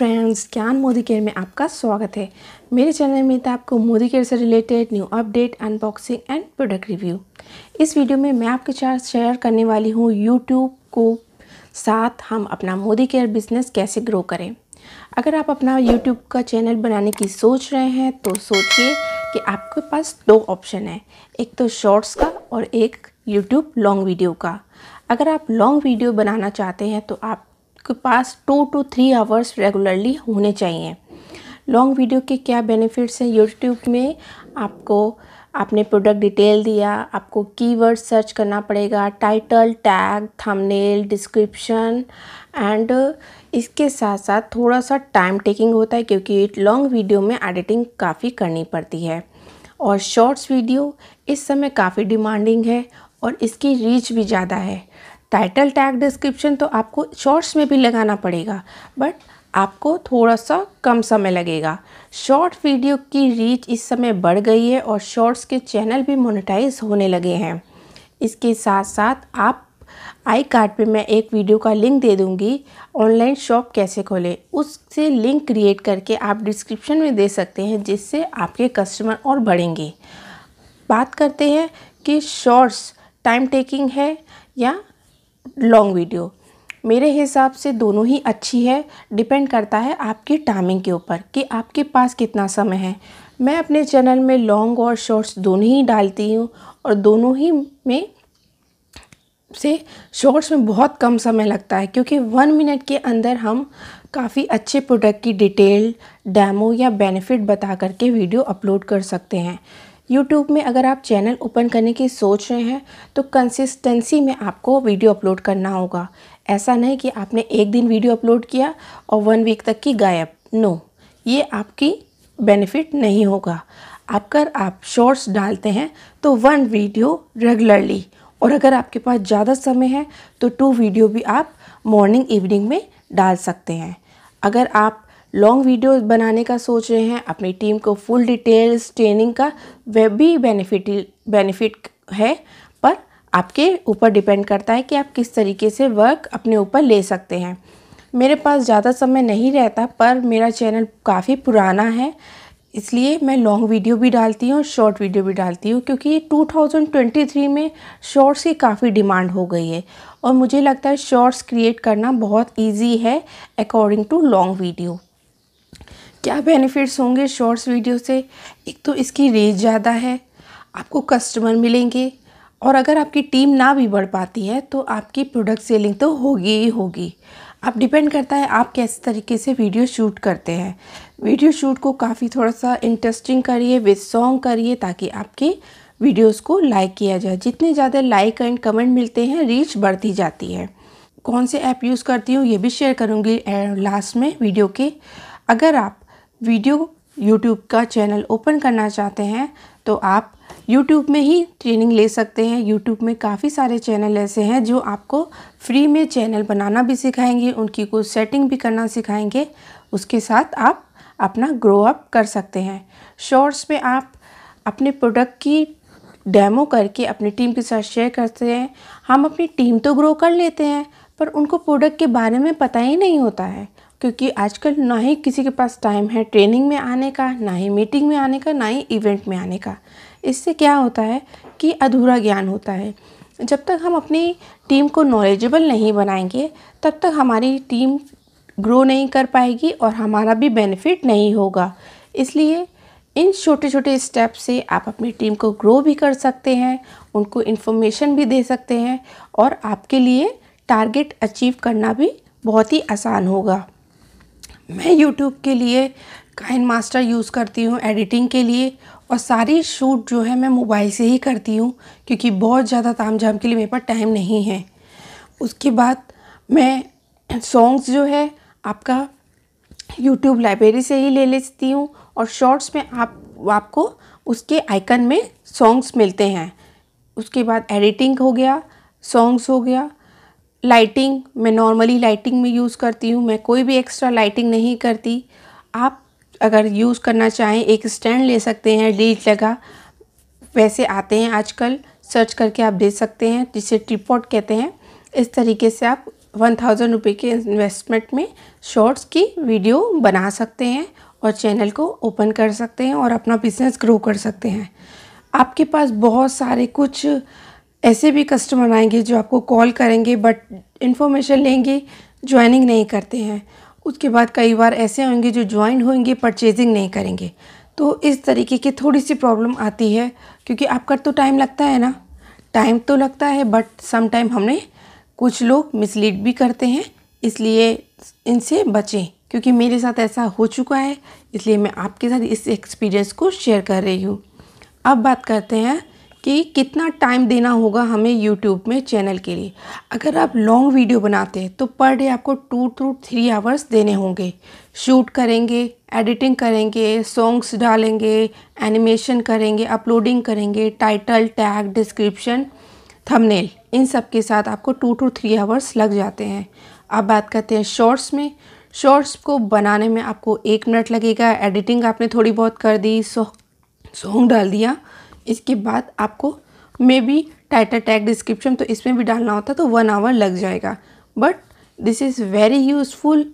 friends ज्ञान Modi care में आपका स्वागत है मेरे चैनल में था आपको मोदी केयर से related new update unboxing and product review इस वीडियो में मैं आपके साथ शेयर करने वाली हूँ यूट्यूब को साथ हम अपना मोदी केयर बिजनेस कैसे ग्रो करें अगर आप अपना यूट्यूब का चैनल बनाने की सोच रहे हैं तो सोचिए कि आपके पास दो ऑप्शन है एक तो शॉर्ट्स का और एक यूट्यूब लॉन्ग वीडियो का अगर आप लॉन्ग वीडियो बनाना चाहते हैं तो आप आपके पास two two three hours regularly होने चाहिए लॉन्ग वीडियो के क्या बेनिफिट्स हैं यूट्यूब में आपको आपने प्रोडक्ट डिटेल दिया आपको कीवर्ड सर्च करना पड़ेगा title tag thumbnail description and इसके साथ साथ थोड़ा सा टाइम टेकिंग होता है क्योंकि लॉन्ग वीडियो में एडिटिंग काफ़ी करनी पड़ती है और शॉर्ट्स वीडियो इस समय काफ़ी डिमांडिंग है और इसकी रीच भी ज़्यादा है टाइटल टैग डिस्क्रिप्शन तो आपको शॉर्ट्स में भी लगाना पड़ेगा बट आपको थोड़ा सा कम समय लगेगा शॉर्ट वीडियो की रीच इस समय बढ़ गई है और शॉर्ट्स के चैनल भी मोनेटाइज होने लगे हैं इसके साथ साथ आप आई कार्ड पर मैं एक वीडियो का लिंक दे दूंगी ऑनलाइन शॉप कैसे खोलें उससे लिंक क्रिएट करके आप डिस्क्रिप्शन में दे सकते हैं जिससे आपके कस्टमर और बढ़ेंगे बात करते हैं कि शॉर्ट्स टाइम टेकिंग है या लॉन्ग वीडियो मेरे हिसाब से दोनों ही अच्छी है डिपेंड करता है आपकी टाइमिंग के ऊपर कि आपके पास कितना समय है मैं अपने चैनल में लॉन्ग और शॉर्ट्स दोनों ही डालती हूँ और दोनों ही में से शॉर्ट्स में बहुत कम समय लगता है क्योंकि वन मिनट के अंदर हम काफ़ी अच्छे प्रोडक्ट की डिटेल डैमो या बेनिफिट बता करके वीडियो अपलोड कर सकते हैं यूट्यूब में अगर आप चैनल ओपन करने की सोच रहे हैं तो कंसिस्टेंसी में आपको वीडियो अपलोड करना होगा ऐसा नहीं कि आपने एक दिन वीडियो अपलोड किया और वन वीक तक की गायब नो ये आपकी बेनिफिट नहीं होगा अगर आप शॉर्ट्स डालते हैं तो वन वीडियो रेगुलरली और अगर आपके पास ज़्यादा समय है तो टू वीडियो भी आप मॉर्निंग इवनिंग में डाल सकते हैं अगर आप लॉन्ग वीडियो बनाने का सोच रहे हैं अपनी टीम को फुल डिटेल्स ट्रेनिंग का वह भी बेनिफिट बेनिफिट है पर आपके ऊपर डिपेंड करता है कि आप किस तरीके से वर्क अपने ऊपर ले सकते हैं मेरे पास ज़्यादा समय नहीं रहता पर मेरा चैनल काफ़ी पुराना है इसलिए मैं लॉन्ग वीडियो भी डालती हूँ और शॉर्ट वीडियो भी डालती हूँ क्योंकि 2023 में शॉर्ट्स की काफ़ी डिमांड हो गई है और मुझे लगता है शॉर्ट्स क्रिएट करना बहुत इजी है अकॉर्डिंग टू लॉन्ग वीडियो क्या बेनिफिट्स होंगे शॉर्ट्स वीडियो से एक तो इसकी रेंज ज़्यादा है आपको कस्टमर मिलेंगे और अगर आपकी टीम ना भी बढ़ पाती है तो आपकी प्रोडक्ट सेलिंग तो होगी ही होगी अब डिपेंड करता है आप कैसे तरीके से वीडियो शूट करते हैं वीडियो शूट को काफ़ी थोड़ा सा इंटरेस्टिंग करिए विद सॉन्ग करिए ताकि आपके वीडियोस को लाइक किया जाए जितने ज़्यादा लाइक एंड कमेंट मिलते हैं रीच बढ़ती जाती है कौन से ऐप यूज़ करती हूँ ये भी शेयर करूँगी लास्ट में वीडियो के अगर आप वीडियो यूट्यूब का चैनल ओपन करना चाहते हैं तो आप यूट्यूब में ही ट्रेनिंग ले सकते हैं यूट्यूब में काफ़ी सारे चैनल ऐसे हैं जो आपको फ्री में चैनल बनाना भी सिखाएंगे उनकी कुछ सेटिंग भी करना सिखाएंगे उसके साथ आप अपना ग्रो अप कर सकते हैं शॉर्ट्स में आप अपने प्रोडक्ट की डेमो करके अपनी टीम के साथ शेयर करते हैं हम अपनी टीम तो ग्रो कर लेते हैं पर उनको प्रोडक्ट के बारे में पता ही नहीं होता है क्योंकि आजकल ना ही किसी के पास टाइम है ट्रेनिंग में आने का ना ही मीटिंग में आने का ना ही इवेंट में आने का इससे क्या होता है कि अधूरा ज्ञान होता है जब तक हम अपनी टीम को नॉलेजेबल नहीं बनाएंगे तब तक हमारी टीम ग्रो नहीं कर पाएगी और हमारा भी बेनिफिट नहीं होगा इसलिए इन छोटे छोटे स्टेप से आप अपनी टीम को ग्रो भी कर सकते हैं उनको इन्फॉर्मेशन भी दे सकते हैं और आपके लिए टारगेट अचीव करना भी बहुत ही आसान होगा मैं यूट्यूब के लिए काइन मास्टर यूज़ करती हूँ एडिटिंग के लिए और सारी शूट जो है मैं मोबाइल से ही करती हूँ क्योंकि बहुत ज़्यादा ताम झाम के लिए मेरे पास टाइम नहीं है उसके बाद मैं सॉन्ग्स जो है आपका यूट्यूब लाइब्रेरी से ही ले लेती हूँ और शॉर्ट्स में आप आपको उसके आइकन में सॉन्ग्स मिलते हैं उसके बाद एडिटिंग हो गया सॉन्ग्स हो गया लाइटिंग मैं नॉर्मली लाइटिंग में यूज़ करती हूँ मैं कोई भी एक्स्ट्रा लाइटिंग नहीं करती आप अगर यूज़ करना चाहें एक स्टैंड ले सकते हैं डीट लगा वैसे आते हैं आजकल सर्च करके आप दे सकते हैं जिसे ट्रिपॉट कहते हैं इस तरीके से आप वन थाउजेंड रुपये के इन्वेस्टमेंट में शॉर्ट्स की वीडियो बना सकते हैं और चैनल को ओपन कर सकते हैं और अपना बिजनेस ग्रो कर सकते हैं आपके पास बहुत सारे कुछ ऐसे भी कस्टमर आएंगे जो आपको कॉल करेंगे बट इन्फॉर्मेशन लेंगे ज्वाइनिंग नहीं करते हैं उसके बाद कई बार ऐसे होंगे जो ज्वाइन होंगे परचेजिंग नहीं करेंगे तो इस तरीके की थोड़ी सी प्रॉब्लम आती है क्योंकि आपका तो टाइम लगता है ना टाइम तो लगता है बट सम टाइम हमने कुछ लोग मिसलीड भी करते हैं इसलिए इनसे बचें क्योंकि मेरे साथ ऐसा हो चुका है इसलिए मैं आपके साथ इस एक्सपीरियंस को शेयर कर रही हूँ अब बात करते हैं कि कितना टाइम देना होगा हमें यूट्यूब में चैनल के लिए अगर आप लॉन्ग वीडियो बनाते हैं तो पर डे आपको टू टू थ्री आवर्स देने होंगे शूट करेंगे एडिटिंग करेंगे सॉन्ग्स डालेंगे एनिमेशन करेंगे अपलोडिंग करेंगे टाइटल टैग डिस्क्रिप्शन थंबनेल इन सब के साथ आपको टू टू थ्री आवर्स लग जाते हैं अब बात करते हैं शॉर्ट्स में शॉर्ट्स को बनाने में आपको एक मिनट लगेगा एडिटिंग आपने थोड़ी बहुत कर दी सॉन्ग डाल दिया इसके बाद आपको maybe title tag description तो इसमें भी डालना होता तो वन आवर लग जाएगा but this is very useful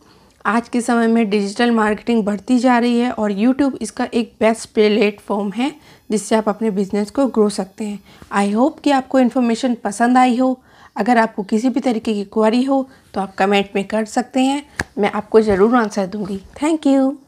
आज के समय में डिजिटल मार्केटिंग बढ़ती जा रही है और यूट्यूब इसका एक बेस्ट प्लेटफॉर्म है जिससे आप अपने बिजनेस को ग्रो सकते हैं आई होप कि आपको इन्फॉर्मेशन पसंद आई हो अगर आपको किसी भी तरीके की क्वारी हो तो आप कमेंट में कर सकते हैं मैं आपको ज़रूर आंसर दूंगी थैंक यू